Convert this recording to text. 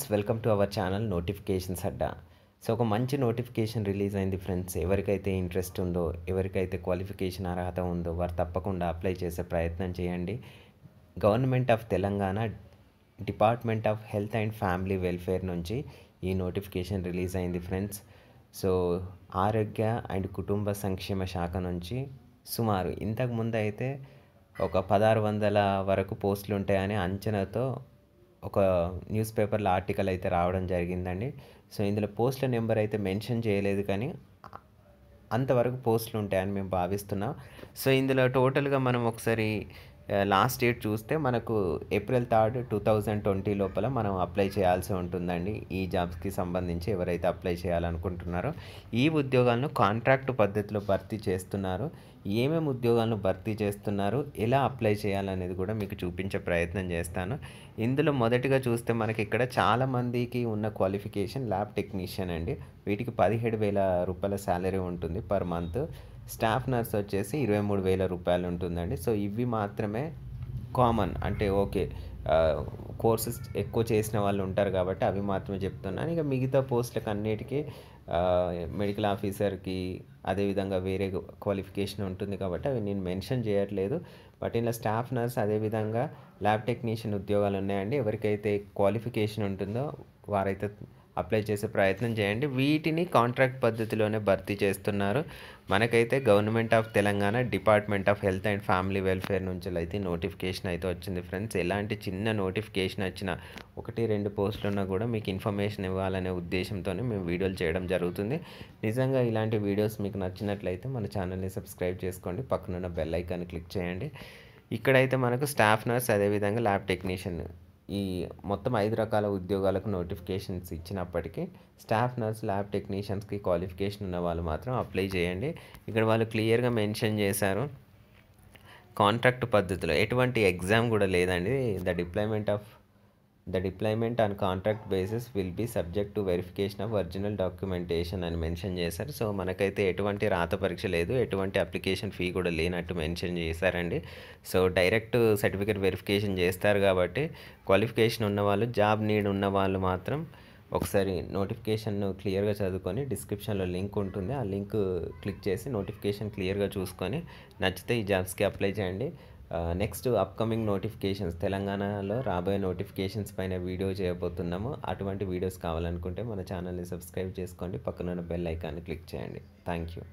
friends welcome to our channel notifications Adda so ఒక మంచి notification release అయింది ఫ్రెండ్స్ ఎవరికైతే ఇంట్రెస్ట్ ఉందో ఎవరికైతే క్వాలిఫికేషన్ అర్హత ఉందో వారు తప్పకుండా అప్లై చేసే ప్రయత్నం చేయండి government of Telangana department of health and family welfare నుంచి ఈ నోటిఫికేషన్ రిలీజ్ అయింది ఫ్రెండ్స్ సో ఆరోగ్య అండ్ కుటుంబ సంక్షేమ శాఖ నుంచి సుమారు ఇంతకుముందు అయితే ఒక పదహారు వందల వరకు పోస్టులు ఉంటాయని అంచనాతో ఒక న్యూస్ పేపర్లో ఆర్టికల్ అయితే రావడం జరిగిందండి సో ఇందులో పోస్టుల నెంబర్ అయితే మెన్షన్ చేయలేదు కానీ అంతవరకు పోస్టులు ఉంటాయని మేము భావిస్తున్నాం సో ఇందులో టోటల్గా మనం ఒకసారి లాస్ట్ డేట్ చూస్తే మనకు April third two thousand twenty లోపల మనం అప్లై చేయాల్సి ఉంటుందండి ఈ జాబ్స్కి సంబంధించి ఎవరైతే అప్లై చేయాలనుకుంటున్నారో ఈ ఉద్యోగాలను కాంట్రాక్ట్ పద్ధతిలో భర్తీ చేస్తున్నారు ఏమేమి ఉద్యోగాలను భర్తీ చేస్తున్నారు ఎలా అప్లై చేయాలనేది కూడా మీకు చూపించే ప్రయత్నం చేస్తాను ఇందులో మొదటిగా చూస్తే మనకి ఇక్కడ చాలామందికి ఉన్న క్వాలిఫికేషన్ ల్యాబ్ టెక్నీషియన్ అండి వీటికి పదిహేడు వేల రూపాయల శాలరీ ఉంటుంది పర్ మంత్ స్టాఫ్ నర్స్ వచ్చేసి ఇరవై మూడు వేల రూపాయలు ఉంటుందండి సో ఇవి మాత్రమే కామన్ అంటే ఓకే కోర్సెస్ ఎక్కువ చేసిన వాళ్ళు ఉంటారు కాబట్టి అవి మాత్రమే చెప్తున్నాను ఇక మిగతా పోస్టులకు అన్నిటికీ మెడికల్ ఆఫీసర్కి అదేవిధంగా వేరే క్వాలిఫికేషన్ ఉంటుంది కాబట్టి అవి నేను మెన్షన్ చేయట్లేదు బట్ ఇలా స్టాఫ్ నర్స్ అదేవిధంగా ల్యాబ్ టెక్నీషియన్ ఉద్యోగాలు ఉన్నాయండి ఎవరికైతే క్వాలిఫికేషన్ ఉంటుందో వారైతే అప్లై చేసే ప్రయత్నం చేయండి వీటిని కాంట్రాక్ట్ పద్ధతిలోనే భర్తీ చేస్తున్నారు మనకైతే government of Telangana department of health and family welfare నుంచి అయితే నోటిఫికేషన్ అయితే వచ్చింది ఫ్రెండ్స్ ఎలాంటి చిన్న నోటిఫికేషన్ వచ్చినా ఒకటి రెండు పోస్టులు ఉన్నా కూడా మీకు ఇన్ఫర్మేషన్ ఇవ్వాలనే ఉద్దేశంతోనే మేము వీడియోలు చేయడం జరుగుతుంది నిజంగా ఇలాంటి వీడియోస్ మీకు నచ్చినట్లయితే మన ఛానల్ని సబ్స్క్రైబ్ చేసుకోండి పక్కనున్న బెల్ ఐకాన్ క్లిక్ చేయండి ఇక్కడైతే మనకు స్టాఫ్ నర్స్ అదేవిధంగా ల్యాబ్ టెక్నీషియన్ ఈ మొత్తం ఐదు రకాల ఉద్యోగాలకు నోటిఫికేషన్స్ ఇచ్చినప్పటికీ స్టాఫ్ నర్స్ ల్యాబ్ టెక్నీషియన్స్కి క్వాలిఫికేషన్ ఉన్న వాళ్ళు మాత్రం అప్లై చేయండి ఇక్కడ వాళ్ళు క్లియర్గా మెన్షన్ చేశారు కాంట్రాక్ట్ పద్ధతిలో ఎటువంటి ఎగ్జామ్ కూడా లేదండి the deployment of the deployment on contract basis will be subject to verification of original documentation అని మెన్షన్ చేశారు సో మనకైతే ఎటువంటి రాత పరీక్ష లేదు ఎటువంటి అప్లికేషన్ ఫీ కూడా లేనట్టు మెన్షన్ చేశారండి సో డైరెక్ట్ సర్టిఫికేట్ వెరిఫికేషన్ చేస్తారు కాబట్టి క్వాలిఫికేషన్ ఉన్నవాళ్ళు జాబ్ నీడ్ ఉన్న వాళ్ళు మాత్రం ఒకసారి నోటిఫికేషన్ను క్లియర్గా చదువుకొని డిస్క్రిప్షన్లో లింక్ ఉంటుంది ఆ లింక్ క్లిక్ చేసి నోటిఫికేషన్ క్లియర్గా చూసుకొని నచ్చితే ఈ జాబ్స్కి అప్లై చేయండి నెక్స్ట్ అప్కమింగ్ నోటిఫికేషన్స్ తెలంగాణలో రాబోయే నోటిఫికేషన్స్ పైన వీడియో చేయబోతున్నాము అటువంటి వీడియోస్ కావాలనుకుంటే మన ఛానల్ని సబ్స్క్రైబ్ చేసుకోండి పక్కనున్న బెల్ ఐకాన్ని క్లిక్ చేయండి థ్యాంక్ యూ